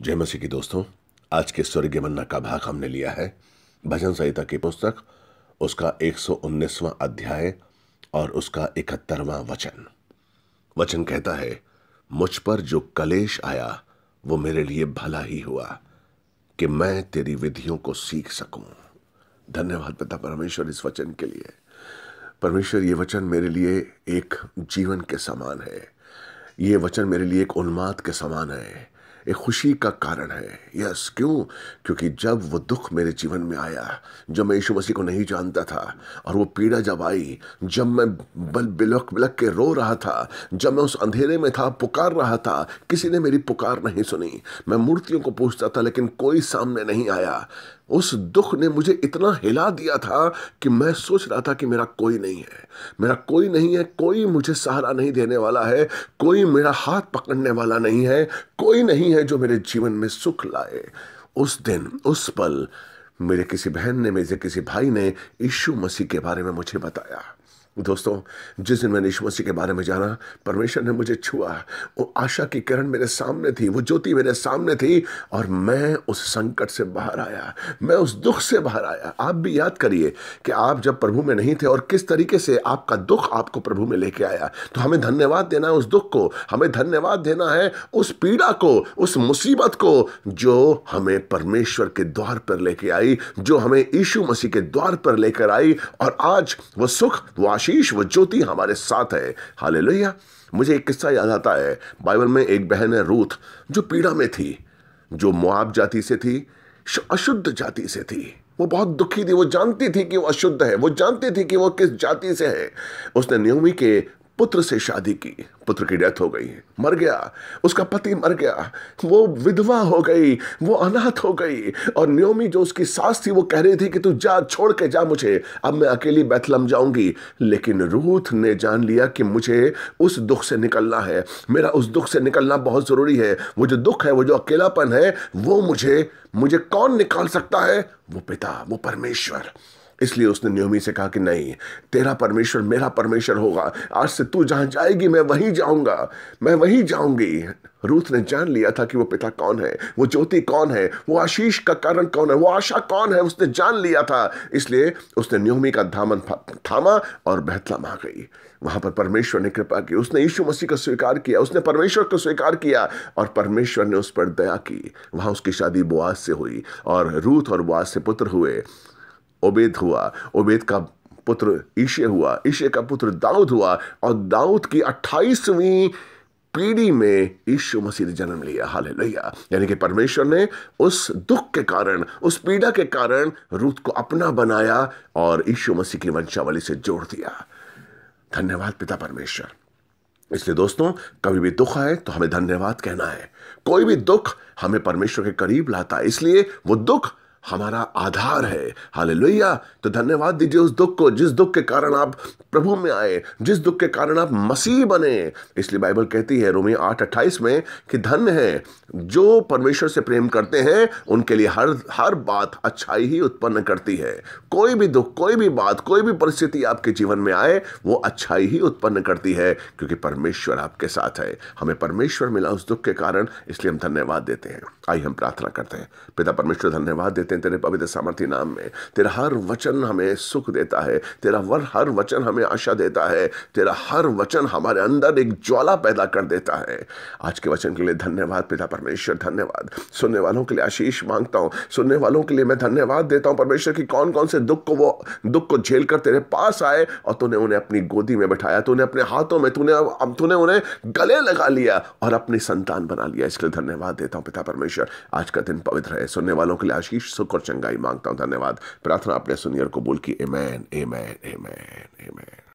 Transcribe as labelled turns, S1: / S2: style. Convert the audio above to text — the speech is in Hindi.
S1: जय मसी की दोस्तों आज के स्वर्गीय मन्ना का भाग हमने लिया है भजन संहिता की पुस्तक उसका एक अध्याय और उसका इकहत्तरवा वचन वचन कहता है मुझ पर जो कलेश आया वो मेरे लिए भला ही हुआ कि मैं तेरी विधियों को सीख सकूं धन्यवाद पिता परमेश्वर इस वचन के लिए परमेश्वर ये वचन मेरे लिए एक जीवन के समान है ये वचन मेरे लिए एक उन्माद के समान है एक खुशी का कारण है यस क्यों क्योंकि जब वो दुख मेरे जीवन में आया जब मैं यीशु मसीह को नहीं जानता था और वो पीड़ा जब आई जब मैं बल बिलक बिलक के रो रहा था जब मैं उस अंधेरे में था पुकार रहा था किसी ने मेरी पुकार नहीं सुनी मैं मूर्तियों को पूछता था लेकिन कोई सामने नहीं आया उस दुख ने मुझे इतना हिला दिया था कि मैं सोच रहा था कि मेरा कोई नहीं है मेरा कोई नहीं है कोई मुझे सहारा नहीं देने वाला है कोई मेरा हाथ पकड़ने वाला नहीं है कोई नहीं है जो मेरे जीवन में सुख लाए उस दिन उस पल मेरे किसी बहन ने मेरे किसी भाई ने यीशु मसीह के बारे में मुझे बताया दोस्तों जिस दिन मैंने यीशु मसीह के बारे में जाना परमेश्वर ने मुझे छुआ वो आशा की किरण मेरे सामने थी वो ज्योति मेरे सामने थी और मैं उस संकट से बाहर आया मैं उस दुख से बाहर आया आप भी याद करिए कि आप जब प्रभु में नहीं थे और किस तरीके से आपका दुख आपको प्रभु में लेके आया तो हमें धन्यवाद देना है उस दुख को हमें धन्यवाद देना है उस पीड़ा को उस मुसीबत को जो हमें परमेश्वर के द्वार पर लेके आई जो हमें यीशु मसीह के द्वार पर लेकर आई और आज वो सुख वो आशीष व ज्योति हमारे साथ है हाल मुझे एक किस्सा याद आता है बाइबल में एक बहन है रूथ जो पीड़ा में थी जो मुआब जाति से थी अशुद्ध जाति से थी वो बहुत दुखी थी वो जानती थी कि वो अशुद्ध है वो जानती थी कि वो किस जाति से है उसने नियमी के पुत्र से शादी की पुत्र की डेथ हो गई मर गया उसका पति मर गया वो विधवा हो गई वो अनाथ हो गई और न्योमी जो उसकी सास थी वो कह रही थी कि तू जा छोड़ के जा मुझे अब मैं अकेली बैथलम जाऊंगी लेकिन रूथ ने जान लिया कि मुझे उस दुख से निकलना है मेरा उस दुख से निकलना बहुत ज़रूरी है वो जो दुख है वो जो अकेलापन है वो मुझे मुझे कौन निकाल सकता है वो पिता वो परमेश्वर इसलिए उसने न्योमी से कहा कि नहीं तेरा परमेश्वर मेरा परमेश्वर होगा आज से तू जहां जाएगी मैं वहीं जाऊंगा मैं वहीं जाऊंगी रूथ ने जान लिया था कि वो पिता कौन है वो ज्योति कौन है वो आशीष का कारण कौन है वो आशा कौन है उसने जान लिया था इसलिए उसने न्योमी का धामन थामा और बेहतला मा गई वहां पर परमेश्वर ने कृपा की उसने यीशु मसीह का स्वीकार किया उसने परमेश्वर को स्वीकार किया और परमेश्वर ने उस पर दया की वहां उसकी शादी बुआज से हुई और रूथ और बुआज से पुत्र हुए ओबेद हुआ ओबेद का पुत्र ईशे हुआ ईशे का पुत्र दाऊद हुआ और दाऊद की अट्ठाईसवीं पीढ़ी में यीशु मसीह ने जन्म लिया हाल लोहिया यानी कि परमेश्वर ने उस दुख के कारण उस पीड़ा के कारण रूत को अपना बनाया और यीशु मसीह की वंशावली से जोड़ दिया धन्यवाद पिता परमेश्वर इसलिए दोस्तों कभी भी दुख आए तो हमें धन्यवाद कहना है कोई भी दुख हमें परमेश्वर के करीब लाता है इसलिए वो दुख हमारा आधार है हालेलुया तो धन्यवाद दीजिए उस दुख को जिस दुख के कारण आप प्रभु में आए जिस दुख के कारण आप मसीह बने इसलिए बाइबल कहती है रोमी आठ अट्ठाईस में कि धन्य है जो परमेश्वर से प्रेम करते हैं उनके लिए हर हर बात अच्छाई ही उत्पन्न करती है कोई भी दुख कोई भी बात कोई भी परिस्थिति आपके जीवन में आए वो अच्छाई ही उत्पन्न करती है क्योंकि परमेश्वर आपके साथ है हमें परमेश्वर मिला उस दुख के कारण इसलिए हम धन्यवाद देते हैं आइए हम प्रार्थना करते हैं पिता परमेश्वर धन्यवाद देते देते हैं तेरे पवित्र सामर्थ्य नाम में तेरा हर वचन हमें सुख देता है तेरा वर हर वचन हमें आशा देता है तेरा हर वचन हमारे अंदर एक ज्वाला पैदा कर देता है आज के वचन के लिए धन्यवाद पिता परमेश्वर धन्यवाद सुनने वालों के लिए आशीष मांगता हूँ सुनने वालों के लिए मैं धन्यवाद देता हूँ परमेश्वर की कौन कौन से दुख को वो दुख को झेल कर तेरे पास आए और तूने उन्हें अपनी गोदी में बैठाया तूने अपने हाथों में तूने अब तूने उन्हें गले लगा लिया और अपनी संतान बना लिया इसके लिए धन्यवाद देता हूँ पिता परमेश्वर आज का दिन पवित्र है सुनने वालों के लिए आशीष सुख और चंगाई मांगता हूं धन्यवाद प्रार्थना अपने सुनियर कबूल की एमैन एमैन एमैन एमैन